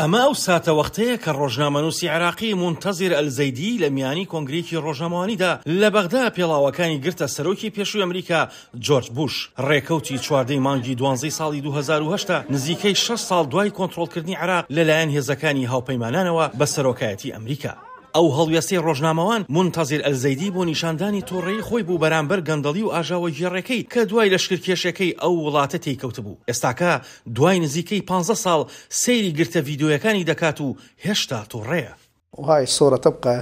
ئەمە ئەو ساتە وەختەیە کە ڕۆژنامەنووسی عراقی منتەزیر ئەلزەیدی لە میانی کۆنگریکی ڕۆژەمانیدا لە بەغدا پێڵاوەکانی گرتە سەرۆکی پێشووی ئەمریکا جۆرج بوش ڕێکەوتی چواردەی مانگی دوانزەی ساڵی 2010 نزیکەی 6 ساڵ دوای کۆنتترۆلکردنی عراق لەلایەن هێزەکانی هاوپەیمانانەوە بە سەرۆکایەتی ئەمریکا. ئەو هەڵوێستی ڕۆژنامەوان منتەزیر ئەلزەیدی بۆ نیشاندانی تۆڕێی خۆی بوو بەرامبەر گەندەڵی و ئاژاوە گێڕەکەی کە دوای لەشکرکێشەکەی ئەو وڵاتە تێککەوت بوو ئێستاکە دوای نزیکەی 15 ساڵ سەیری گرتە ڤیددیوەکانی دەکات و هێشتا تۆڕەیە وهاي الصورة تبقى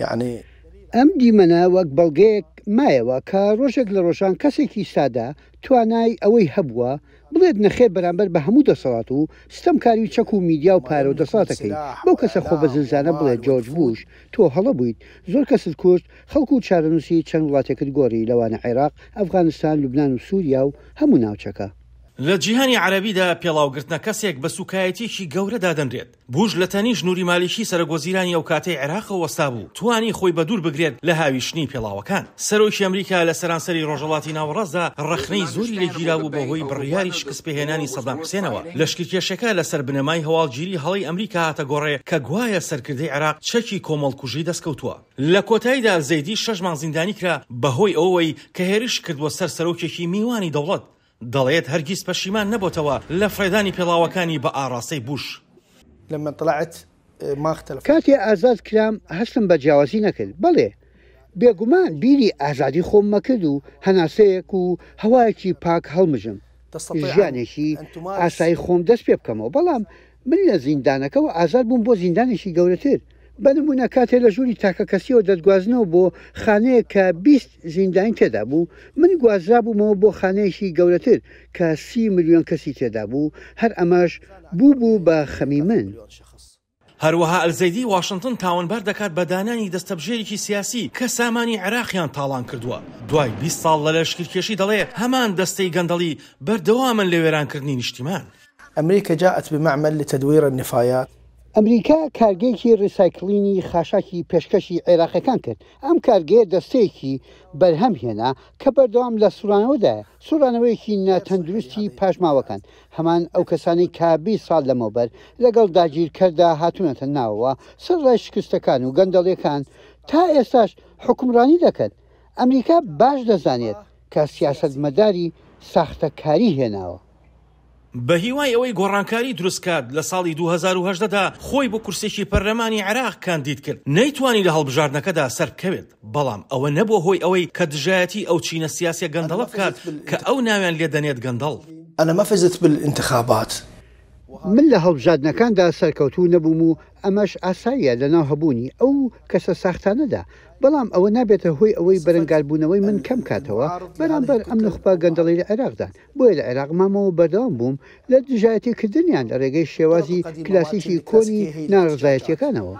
يعني ئەم دیمەنە وەک بەڵگەیەک مایەوە کە ڕۆژێک لە ڕۆژان کەسێکی سادا توانای ئەوەی هەبووە بڵێت نەخێ بەرامبەر بە هەموو دەسەڵات و ستەمکاری چەک و میدیا و پارە و دەسڵاتەکەی بەو کەسە خۆ بە زنجانە بڵێ جۆرج بوش تۆ هەڵە بوویت زۆر کەست کورت خەڵکو و چارەنووسی چەند وڵاتێکت گۆری لەوانە عێراق ئەفغانستان لوبناان و سووریا و هەموو ناوچەکە. لە جیهانی عربیدا پێڵاوگرتنە کەسێک بە سوکایەتێکی گەورە دادەنرێت بوش لە تەنیش نووری مالیشی سەرگۆزیرانی ئەو کاتەی عێراق وەستا بوو توانی خۆی بە دوور بگرێت لە هاویشتنی پێڵاوەکان سەرۆکی ئەمریکا لە سەرانسەری ڕۆژەڵاتی ناوەڕازدا ڕخنەی زۆری لەگیرابوو بە هۆی بڕیاری شکستپێهێنانی سەدام حسێنەوە لەشککێشەکە لە سەر بنەمای هەواڵگیری هەڵی ئەمریکا هاتە گۆڕێ کە گوایە سەرکردی عراق چەکی کۆمەڵکوژی دەستکەوتووە لە کۆتاییدا زەیدی شەشمان زیندانی کرا بەهۆی ئەوەی کە هێرش کردووە سەر سەرۆکێکی میوانی دەوڵەت دەڵێت هەرگیز پەشیمان نەبتەوە لە فرێدانی پێڵاوەکانی بە ئاراستەی بوش لەمە تڵعت ماختلف کاتی ئازاد کرام هەستم بە جیاوازی نەکرد بڵێ بێگومان بیری ئازادی خۆم مەکرد و هەناسەیەک و هەوایەکی پاک هەڵمژم ژیانێکی ئاسایی خۆم دەست پێ بکەمەوە بەڵام من لە زیندانەکەەوە ئازاد بووم بۆ زیندانێکی گەورەتر بەنمونە کاتێ لە ژووری تاکەکەسیەوە دەدگوازنەوە بۆ خانەیە کە بیست زیندانی تێدا بوو من گوازرا بوومەوە بۆ خانەیەکی گەورەتر کە سی میلیۆن کەسی تێدا بوو هەر ئەماش بوو بوو بە خەمی من. هەروەها ئەلزەیدی واشنگتن تاوانبەر دەکات بەدانانی دەستەبژێرێکی سیاسی کە سامانی عراقیان تاڵان کردووە دوای 20 ساڵ لە لەشکرکێشی دەڵێ هەمان دەستەی گەندەڵی بەردەوامن لە وێرانکردنی نیشتیمان. أمريكا جاءت بمعمل لتدوير النفايات ئەمریکا کارگەیەکی ڕیسایکلینی خاشاکی پێشکەشی عێراقەکان کرد ئەم کارگەیە دەستەیەکی بەرهەم هێنا کە بەردەوام لە سورانەوەدایە سورانەوەیەکی ناتەندروستی پاشماوەکان هەمان ئەو کەسانی کابی ساڵ لەمەوبەر لەگەڵ داگیرکەردا هاتوونەتە ناوەوە سەر ڕای شکستەکان و گەندەڵیەکان تا ئێستاش حکمڕانی دەکەن ئەمریکا باش دەزانێت کە سیاست مەداری ساختەکاری هێناوە بە هیوای ئەوەی گۆڕانکاری دروستکات لە ساڵی 2010دا خۆی بۆ کورسێکی پەرلەمانی عراق کاندید کرد نەیتوانی لە هەڵبژاردنەکەدا سەرکەوێت بەڵام ئەوە نەبووە هۆی ئەوەی کە دژایەتی ئەو چینە سیاسە گەندەڵە بکات کە ئەو ناویان لێدەنێت گەندەڵ. أنا ما فزت بالانتخابات من لە هەڵبژادنەکاندا سەرکەوتوو نەبووم و ئەمەش ئاساییە لەناو هەبوونی ئەو کەسە ساختانەدا بەڵام ئەوە نابێتە هۆی ئەوەی بەرەنگالبوونەوەی من کەم کاتەوە بەرامبەر ئەم نخپا گەندەڵی لە عێراقدان بۆیە لە عێراق مامەوە بەردەوام بووم لە دژایەتی کردنیان لە ڕێگەی شێوازی کلاسیکی کۆنی ناڕزایەتیەکانەوە.